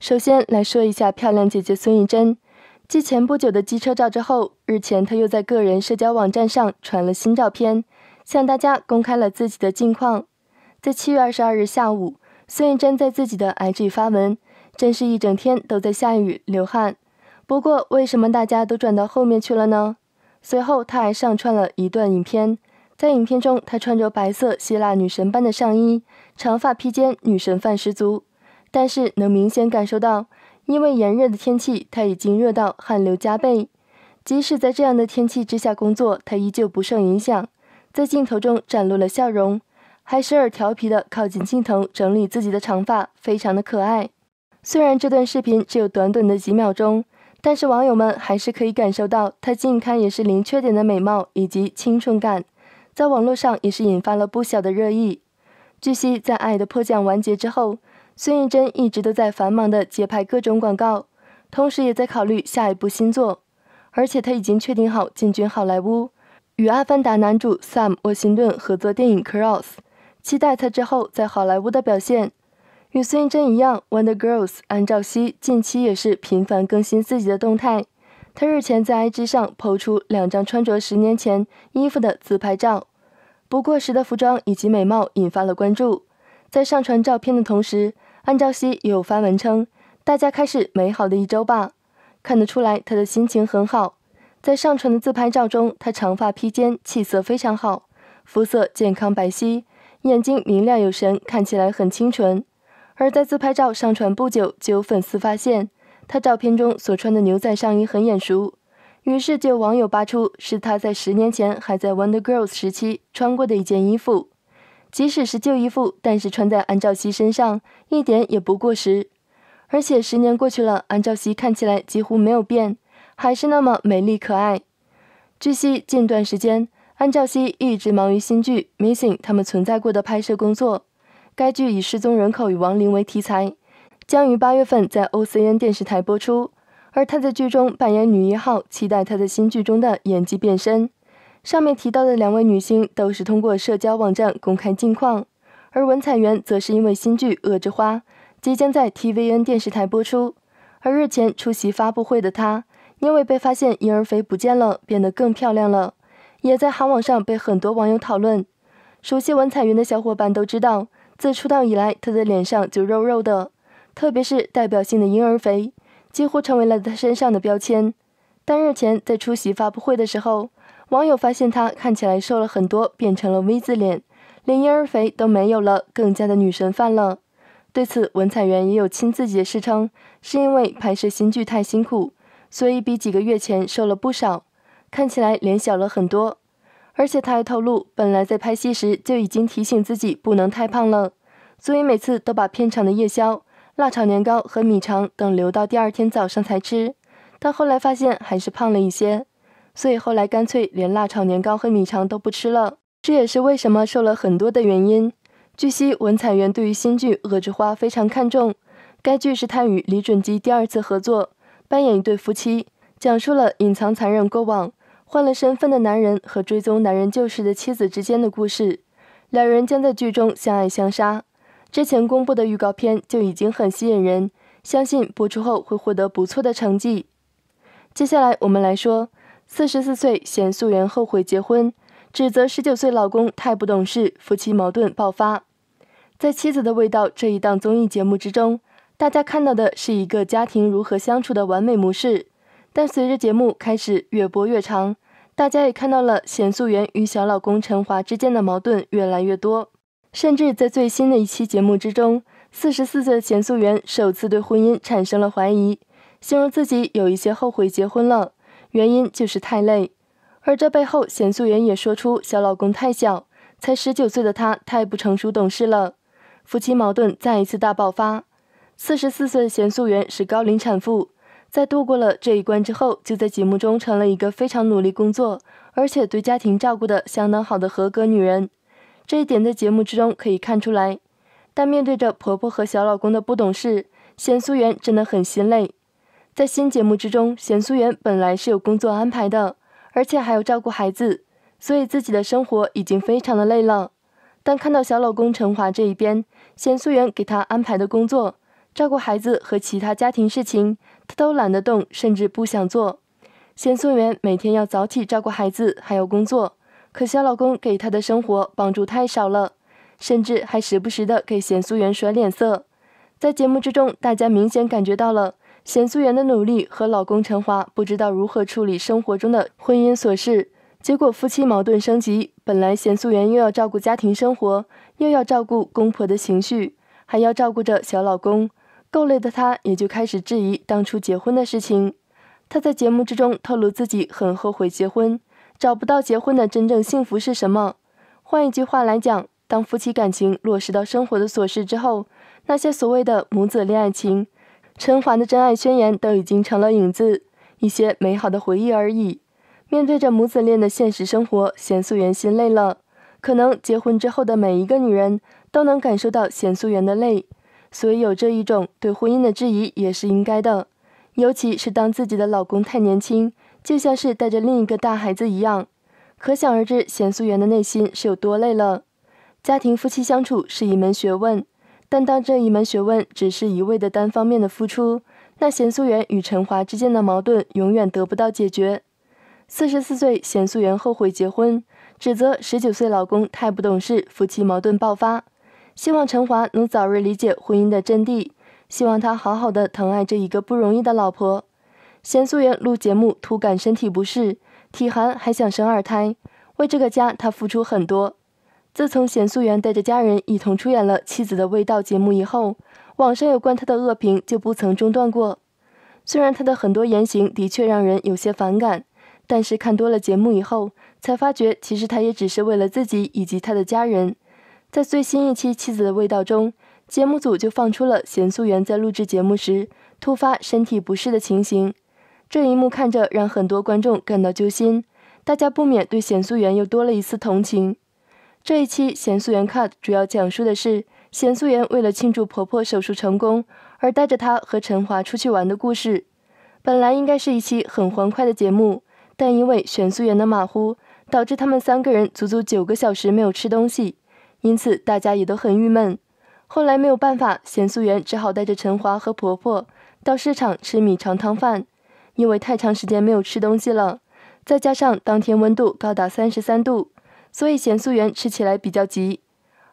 首先来说一下漂亮姐姐孙艺珍，继前不久的机车照之后，日前她又在个人社交网站上传了新照片，向大家公开了自己的近况。在七月二十二日下午，孙艺珍在自己的 IG 发文，真是一整天都在下雨流汗。不过，为什么大家都转到后面去了呢？随后，她还上传了一段影片，在影片中，她穿着白色希腊女神般的上衣，长发披肩，女神范十足。但是能明显感受到，因为炎热的天气，他已经热到汗流浃背。即使在这样的天气之下工作，他依旧不受影响，在镜头中展露了笑容，还时而调皮地靠近镜头整理自己的长发，非常的可爱。虽然这段视频只有短短的几秒钟，但是网友们还是可以感受到他近看也是零缺点的美貌以及青春感，在网络上也是引发了不小的热议。据悉，在《爱的迫降》完结之后。孙艺珍一直都在繁忙地接拍各种广告，同时也在考虑下一部新作，而且她已经确定好进军好莱坞，与《阿凡达》男主 Sam 沃辛顿合作电影《Cross》，期待他之后在好莱坞的表现。与孙艺珍一样，Wonder Girls 安兆熙近期也是频繁更新自己的动态。她日前在 IG 上抛出两张穿着十年前衣服的自拍照，不过时的服装以及美貌引发了关注。在上传照片的同时，安照熙也有发文称：“大家开始美好的一周吧。”看得出来他的心情很好。在上传的自拍照中，他长发披肩，气色非常好，肤色健康白皙，眼睛明亮有神，看起来很清纯。而在自拍照上传不久，就有粉丝发现他照片中所穿的牛仔上衣很眼熟，于是就有网友扒出是他在十年前还在 Wonder Girls 时期穿过的一件衣服。即使是旧衣服，但是穿在安兆熙身上一点也不过时。而且十年过去了，安兆熙看起来几乎没有变，还是那么美丽可爱。据悉，近段时间安兆熙一直忙于新剧《Missing》他们存在过的拍摄工作。该剧以失踪人口与亡灵为题材，将于八月份在 OCN 电视台播出。而她在剧中扮演女一号，期待她在新剧中的演技变身。上面提到的两位女星都是通过社交网站公开近况，而文彩媛则是因为新剧《恶之花》即将在 T V N 电视台播出，而日前出席发布会的她，因为被发现婴儿肥不见了，变得更漂亮了，也在韩网上被很多网友讨论。熟悉文彩媛的小伙伴都知道，自出道以来，她的脸上就肉肉的，特别是代表性的婴儿肥，几乎成为了她身上的标签。但日前在出席发布会的时候，网友发现她看起来瘦了很多，变成了 V 字脸，连婴儿肥都没有了，更加的女神范了。对此，文彩媛也有亲自解释称，是因为拍摄新剧太辛苦，所以比几个月前瘦了不少，看起来脸小了很多。而且她还透露，本来在拍戏时就已经提醒自己不能太胖了，所以每次都把片场的夜宵、辣炒年糕和米肠等留到第二天早上才吃，但后来发现还是胖了一些。所以后来干脆连辣炒年糕和米肠都不吃了，这也是为什么瘦了很多的原因。据悉，文采元对于新剧《恶之花》非常看重，该剧是他与李准基第二次合作，扮演一对夫妻，讲述了隐藏残忍过往、换了身份的男人和追踪男人旧事的妻子之间的故事。两人将在剧中相爱相杀。之前公布的预告片就已经很吸引人，相信播出后会获得不错的成绩。接下来我们来说。四十四岁贤素媛后悔结婚，指责十九岁老公太不懂事，夫妻矛盾爆发。在《妻子的味道》这一档综艺节目之中，大家看到的是一个家庭如何相处的完美模式。但随着节目开始越播越长，大家也看到了贤素媛与小老公陈华之间的矛盾越来越多。甚至在最新的一期节目之中，四十四岁贤素媛首次对婚姻产生了怀疑，形容自己有一些后悔结婚了。原因就是太累，而这背后，贤素媛也说出小老公太小，才十九岁的她太不成熟懂事了。夫妻矛盾再一次大爆发。四十四岁的贤素媛是高龄产妇，在度过了这一关之后，就在节目中成了一个非常努力工作，而且对家庭照顾的相当好的合格女人。这一点在节目之中可以看出来，但面对着婆婆和小老公的不懂事，贤素媛真的很心累。在新节目之中，贤素媛本来是有工作安排的，而且还要照顾孩子，所以自己的生活已经非常的累了。但看到小老公陈华这一边，贤素媛给他安排的工作、照顾孩子和其他家庭事情，他都懒得动，甚至不想做。贤素媛每天要早起照顾孩子，还要工作，可小老公给她的生活帮助太少了，甚至还时不时的给贤素媛甩脸色。在节目之中，大家明显感觉到了。贤素媛的努力和老公陈华不知道如何处理生活中的婚姻琐事，结果夫妻矛盾升级。本来贤素媛又要照顾家庭生活，又要照顾公婆的情绪，还要照顾着小老公，够累的她也就开始质疑当初结婚的事情。她在节目之中透露自己很后悔结婚，找不到结婚的真正幸福是什么。换一句话来讲，当夫妻感情落实到生活的琐事之后，那些所谓的母子恋爱情。陈华的真爱宣言都已经成了影子，一些美好的回忆而已。面对着母子恋的现实生活，贤素媛心累了。可能结婚之后的每一个女人都能感受到贤素媛的累，所以有这一种对婚姻的质疑也是应该的。尤其是当自己的老公太年轻，就像是带着另一个大孩子一样，可想而知贤素媛的内心是有多累了。家庭夫妻相处是一门学问。但当这一门学问只是一味的单方面的付出，那贤素媛与陈华之间的矛盾永远得不到解决。四十四岁贤素媛后悔结婚，指责十九岁老公太不懂事，夫妻矛盾爆发。希望陈华能早日理解婚姻的真谛，希望他好好的疼爱这一个不容易的老婆。贤素媛录节目突感身体不适，体寒还想生二胎，为这个家她付出很多。自从贤素媛带着家人一同出演了《妻子的味道》节目以后，网上有关她的恶评就不曾中断过。虽然她的很多言行的确让人有些反感，但是看多了节目以后，才发觉其实她也只是为了自己以及她的家人。在最新一期《妻子的味道》中，节目组就放出了贤素媛在录制节目时突发身体不适的情形，这一幕看着让很多观众感到揪心，大家不免对贤素媛又多了一丝同情。这一期贤素媛 cut 主要讲述的是贤素媛为了庆祝婆婆手术成功而带着她和陈华出去玩的故事。本来应该是一期很欢快的节目，但因为贤素媛的马虎，导致他们三个人足足九个小时没有吃东西，因此大家也都很郁闷。后来没有办法，贤素媛只好带着陈华和婆婆到市场吃米肠汤饭。因为太长时间没有吃东西了，再加上当天温度高达三十三度。所以咸素媛吃起来比较急，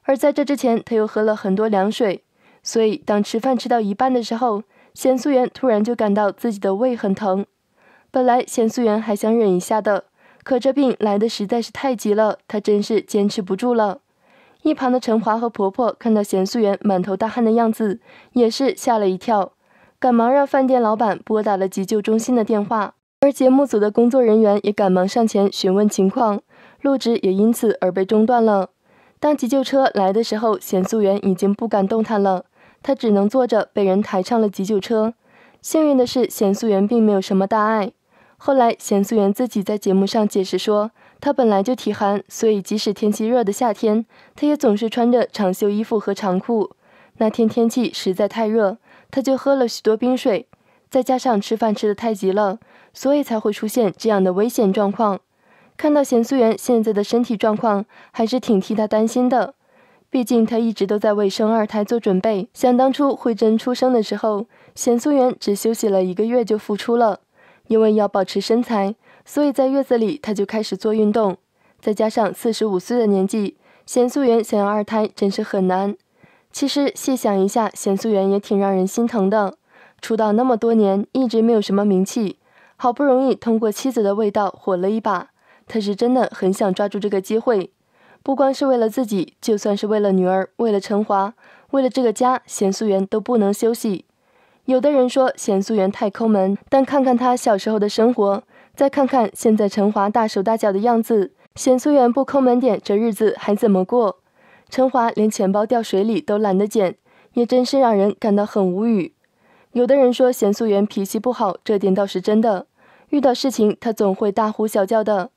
而在这之前，她又喝了很多凉水，所以当吃饭吃到一半的时候，咸素媛突然就感到自己的胃很疼。本来咸素媛还想忍一下的，可这病来的实在是太急了，她真是坚持不住了。一旁的陈华和婆婆看到咸素媛满头大汗的样子，也是吓了一跳，赶忙让饭店老板拨打了急救中心的电话，而节目组的工作人员也赶忙上前询问情况。录制也因此而被中断了。当急救车来的时候，贤素媛已经不敢动弹了，她只能坐着被人抬上了急救车。幸运的是，贤素媛并没有什么大碍。后来，贤素媛自己在节目上解释说，她本来就体寒，所以即使天气热的夏天，她也总是穿着长袖衣服和长裤。那天天气实在太热，她就喝了许多冰水，再加上吃饭吃的太急了，所以才会出现这样的危险状况。看到贤素媛现在的身体状况，还是挺替她担心的。毕竟她一直都在为生二胎做准备。想当初慧珍出生的时候，贤素媛只休息了一个月就复出了，因为要保持身材，所以在月子里她就开始做运动。再加上四十五岁的年纪，贤素媛想要二胎真是很难。其实细想一下，贤素媛也挺让人心疼的。出道那么多年，一直没有什么名气，好不容易通过《妻子的味道》火了一把。他是真的很想抓住这个机会，不光是为了自己，就算是为了女儿，为了陈华，为了这个家，贤素媛都不能休息。有的人说贤素媛太抠门，但看看她小时候的生活，再看看现在陈华大手大脚的样子，贤素媛不抠门点，这日子还怎么过？陈华连钱包掉水里都懒得捡，也真是让人感到很无语。有的人说贤素媛脾气不好，这点倒是真的，遇到事情她总会大呼小叫的。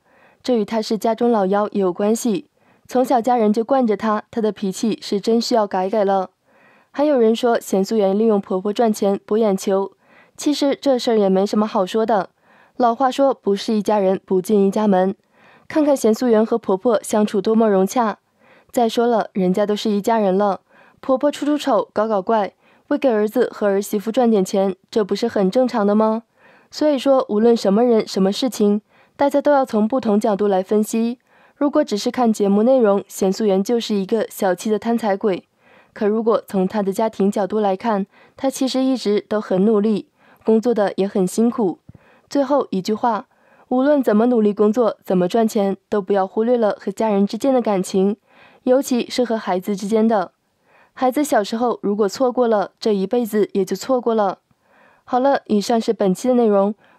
这与她是家中老幺也有关系，从小家人就惯着她，她的脾气是真需要改改了。还有人说贤素媛利用婆婆赚钱博眼球，其实这事儿也没什么好说的。老话说不是一家人不进一家门，看看贤素媛和婆婆相处多么融洽。再说了，人家都是一家人了，婆婆出出丑、搞搞怪，为给儿子和儿媳妇赚点钱，这不是很正常的吗？所以说，无论什么人、什么事情。大家都要从不同角度来分析。如果只是看节目内容，贤素媛就是一个小气的贪财鬼。可如果从她的家庭角度来看，她其实一直都很努力，工作的也很辛苦。最后一句话，无论怎么努力工作，怎么赚钱，都不要忽略了和家人之间的感情，尤其是和孩子之间的。孩子小时候如果错过了，这一辈子也就错过了。好了，以上是本期的内容。